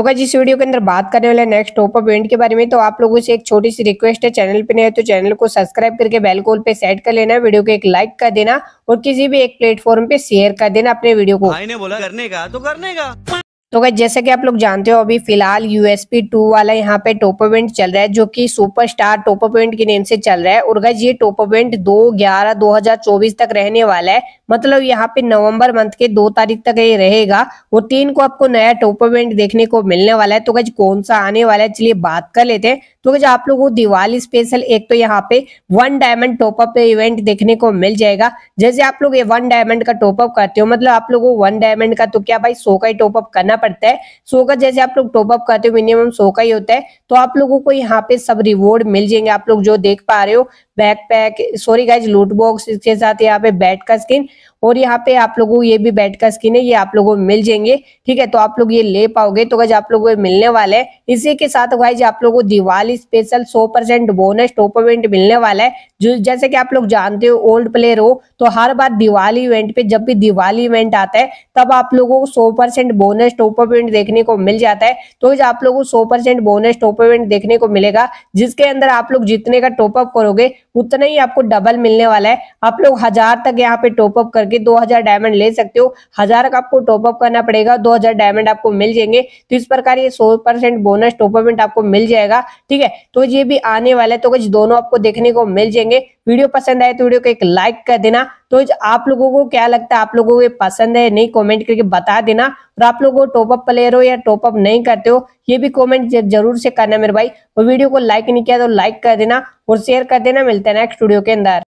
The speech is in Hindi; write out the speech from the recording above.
तो गाइज इस वीडियो के अंदर बात करने वाले नेक्स्ट टॉपअप इवेंट के बारे में तो आप लोगों से एक छोटी सी रिक्वेस्ट है चैनल पे नहीं है तो चैनल को सब्सक्राइब करके बेल कॉल पे सेट कर लेना वीडियो को एक लाइक कर देना और किसी भी एक प्लेटफॉर्म पे शेयर कर देना अपने वीडियो को बोला करने का तो करने का तो गई जैसे कि आप लोग जानते हो अभी फिलहाल यूएसपी टू वाला यहाँ पे टॉप इवेंट चल रहा है जो कि सुपरस्टार टॉप इवेंट के नेम से चल रहा है और गई ये टॉप दो ग्यारह दो हजार चौबीस तक रहने वाला है मतलब यहाँ पे नवंबर मंथ के दो तारीख तक ये रहेगा और तीन को आपको नया टॉप इवेंट देखने को मिलने वाला है तो गज कौन सा आने वाला है चलिए बात कर लेते हैं तो गई आप लोगों को दिवाली स्पेशल एक तो यहाँ पे वन डायमंड टॉपअप इवेंट देखने को मिल जाएगा जैसे आप लोग ये वन डायमंड का टोपअप करते हो मतलब आप लोगों को वन डायमंड का तो क्या भाई सो का ही टॉपअप करना पड़ता है सो का जैसे आप लोग टॉपअप करते हो मिनिमम सो का ही होता है तो आप लोगों को यहाँ पे सब रिवॉर्ड मिल जाएंगे आप लोग जो देख पा रहे हो backpack sorry guys loot box इसके साथ यहाँ पे बैट का स्किन और यहाँ पे आप लोगों को ये भी बेड का स्किन है ये आप लोगों को मिल जाएंगे ठीक है तो आप लोग ये ले पाओगे तो आप लोगों को मिलने वाला है इसी के साथ वाइज आप लोगों को दिवाली स्पेशल सौ परसेंट बोनस टॉप इवेंट मिलने वाला है जो जैसे कि आप लोग जानते हो ओल्ड प्लेयर हो तो हर बार दिवाली इवेंट पे जब भी दिवाली इवेंट आता है तब आप लोगों को सौ परसेंट बोनस टॉप इवेंट देखने को मिल जाता है तो आप लोगों को सौ परसेंट बोनस टॉप इवेंट देखने को मिलेगा जिसके अंदर आप लोग जितने का टॉपअप करोगे उतना ही आपको डबल मिलने वाला है आप लोग हजार तक यहाँ पे टॉपअप करके करके 2000 डायमंड ले सकते हो हजार का आपको टॉपअप करना पड़ेगा 2000 डायमंड आपको मिल जाएंगे तो इस प्रकार ये 100 परसेंट बोनस टॉपअपेंट आपको मिल जाएगा ठीक है तो ये भी आने वाला है तो कुछ दोनों आपको देखने को मिल जाएंगे वीडियो पसंद आए तो वीडियो को एक लाइक कर देना तो आप लोगों को क्या लगता है आप लोगों को ये पसंद है नहीं कमेंट करके बता देना और आप लोगों को टॉपअप प्लेयर हो या टॉपअप नहीं करते हो ये भी कमेंट जरूर से करना मेरे भाई और वीडियो को लाइक नहीं किया तो लाइक कर देना और शेयर कर देना मिलता है नेक्स्ट वीडियो के अंदर